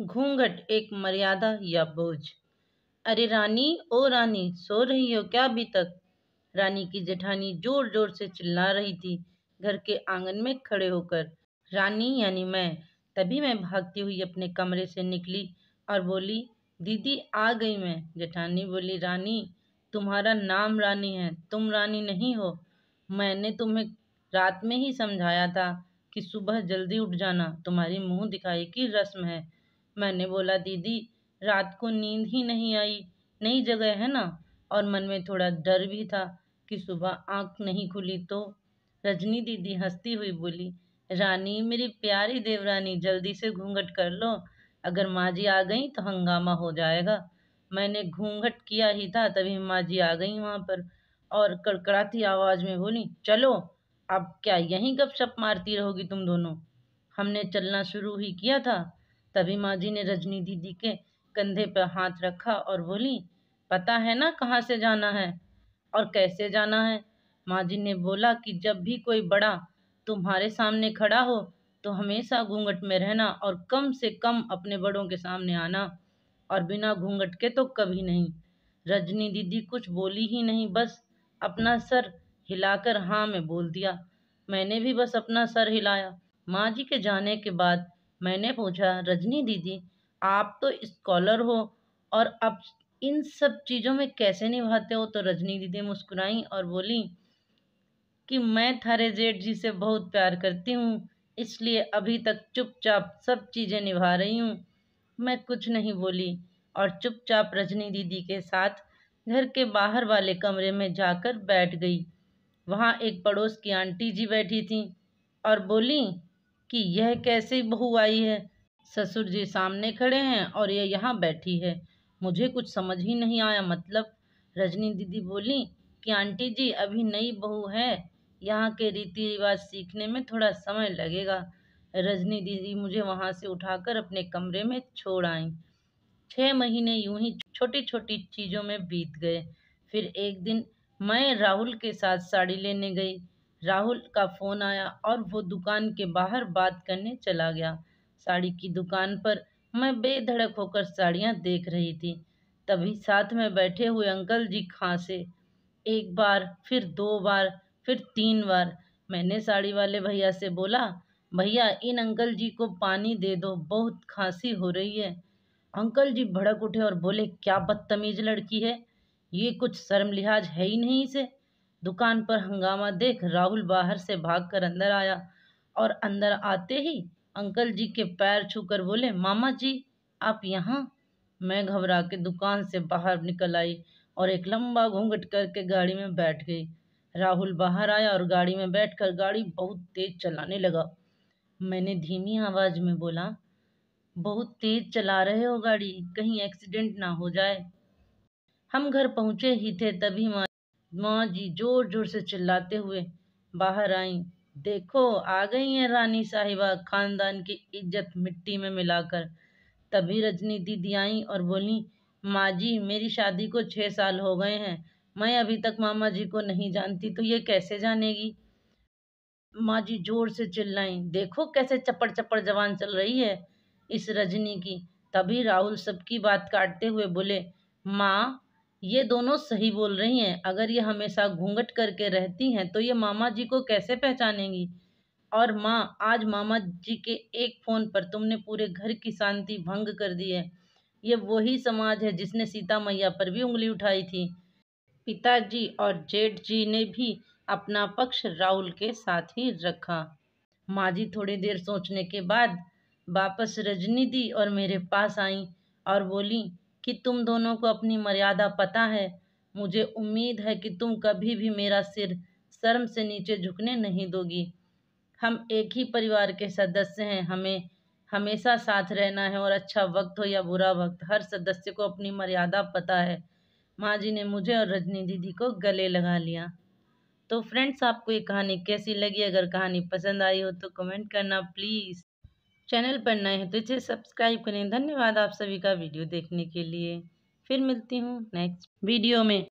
घूंघट एक मर्यादा या बोझ अरे रानी ओ रानी सो रही हो क्या अभी तक रानी की जेठानी जोर जोर से चिल्ला रही थी घर के आंगन में खड़े होकर रानी यानी मैं तभी मैं भागती हुई अपने कमरे से निकली और बोली दीदी आ गई मैं जेठानी बोली रानी तुम्हारा नाम रानी है तुम रानी नहीं हो मैंने तुम्हें रात में ही समझाया था कि सुबह जल्दी उठ जाना तुम्हारी मुंह दिखाई की रस्म है मैंने बोला दीदी रात को नींद ही नहीं आई नई जगह है ना और मन में थोड़ा डर भी था कि सुबह आंख नहीं खुली तो रजनी दीदी हंसती हुई बोली रानी मेरी प्यारी देवरानी जल्दी से घूंघट कर लो अगर माँ जी आ गई तो हंगामा हो जाएगा मैंने घूंघट किया ही था तभी माँ जी आ गई वहाँ पर और कड़कड़ाती आवाज़ में बोली चलो अब क्या यहीं गपशप मारती रहोगी तुम दोनों हमने चलना शुरू ही किया था तभी माँ जी ने रजनी दीदी के कंधे पर हाथ रखा और बोली पता है ना कहाँ से जाना है और कैसे जाना है माँ जी ने बोला कि जब भी कोई बड़ा तुम्हारे सामने खड़ा हो तो हमेशा घूंघट में रहना और कम से कम अपने बड़ों के सामने आना और बिना घूंघट के तो कभी नहीं रजनी दीदी कुछ बोली ही नहीं बस अपना सर हिलाकर हाँ में बोल दिया मैंने भी बस अपना सर हिलाया माँ जी के जाने के बाद मैंने पूछा रजनी दीदी आप तो स्कॉलर हो और अब इन सब चीज़ों में कैसे निभाते हो तो रजनी दीदी मुस्कुराई और बोली कि मैं थारे जेठ जी से बहुत प्यार करती हूँ इसलिए अभी तक चुपचाप सब चीज़ें निभा रही हूँ मैं कुछ नहीं बोली और चुपचाप रजनी दीदी के साथ घर के बाहर वाले कमरे में जाकर बैठ गई वहाँ एक पड़ोस की आंटी जी बैठी थी और बोली कि यह कैसी बहू आई है ससुर जी सामने खड़े हैं और यह यहाँ बैठी है मुझे कुछ समझ ही नहीं आया मतलब रजनी दीदी बोली कि आंटी जी अभी नई बहू है यहाँ के रीति रिवाज सीखने में थोड़ा समय लगेगा रजनी दीदी मुझे वहाँ से उठाकर अपने कमरे में छोड़ आई छः महीने यूं ही छोटी छोटी चीज़ों में बीत गए फिर एक दिन मैं राहुल के साथ साड़ी लेने गई राहुल का फ़ोन आया और वो दुकान के बाहर बात करने चला गया साड़ी की दुकान पर मैं बेधड़क होकर साड़ियाँ देख रही थी तभी साथ में बैठे हुए अंकल जी खांसे एक बार फिर दो बार फिर तीन बार मैंने साड़ी वाले भैया से बोला भैया इन अंकल जी को पानी दे दो बहुत खांसी हो रही है अंकल जी भड़क उठे और बोले क्या बदतमीज लड़की है ये कुछ शर्म लिहाज है ही नहीं इसे दुकान पर हंगामा देख राहुल बाहर से भागकर अंदर आया और अंदर आते ही अंकल जी के पैर छूकर बोले मामा जी आप यहाँ मैं घबरा के दुकान से बाहर निकल आई और एक लंबा घूंघट करके गाड़ी में बैठ गई राहुल बाहर आया और गाड़ी में बैठकर गाड़ी बहुत तेज चलाने लगा मैंने धीमी आवाज में बोला बहुत तेज चला रहे हो गाड़ी कहीं एक्सीडेंट ना हो जाए हम घर पहुंचे ही थे तभी हमारे माँ जी जोर जोर से चिल्लाते हुए बाहर आईं देखो आ गई हैं रानी साहिबा खानदान की इज्जत मिट्टी में मिलाकर तभी रजनी दीदी आई और बोली माँ जी मेरी शादी को छः साल हो गए हैं मैं अभी तक मामा जी को नहीं जानती तो ये कैसे जानेगी माँ जी जोर से चिल्लाई देखो कैसे चपड़ चपड़ जवान चल रही है इस रजनी की तभी राहुल सबकी बात काटते हुए बोले माँ ये दोनों सही बोल रही हैं अगर ये हमेशा घूंघट करके रहती हैं तो ये मामा जी को कैसे पहचानेंगी और माँ आज मामा जी के एक फ़ोन पर तुमने पूरे घर की शांति भंग कर दी है ये वही समाज है जिसने सीता मैया पर भी उंगली उठाई थी पिताजी और जेठ जी ने भी अपना पक्ष राहुल के साथ ही रखा माँ जी थोड़ी देर सोचने के बाद वापस रजनी दी और मेरे पास आई और बोली कि तुम दोनों को अपनी मर्यादा पता है मुझे उम्मीद है कि तुम कभी भी मेरा सिर शर्म से नीचे झुकने नहीं दोगी हम एक ही परिवार के सदस्य हैं हमें हमेशा साथ रहना है और अच्छा वक्त हो या बुरा वक्त हर सदस्य को अपनी मर्यादा पता है माँ जी ने मुझे और रजनी दीदी को गले लगा लिया तो फ्रेंड्स आपको ये कहानी कैसी लगी अगर कहानी पसंद आई हो तो कमेंट करना प्लीज़ चैनल पर नए हैं तो इसे सब्सक्राइब करें धन्यवाद आप सभी का वीडियो देखने के लिए फिर मिलती हूँ नेक्स्ट वीडियो में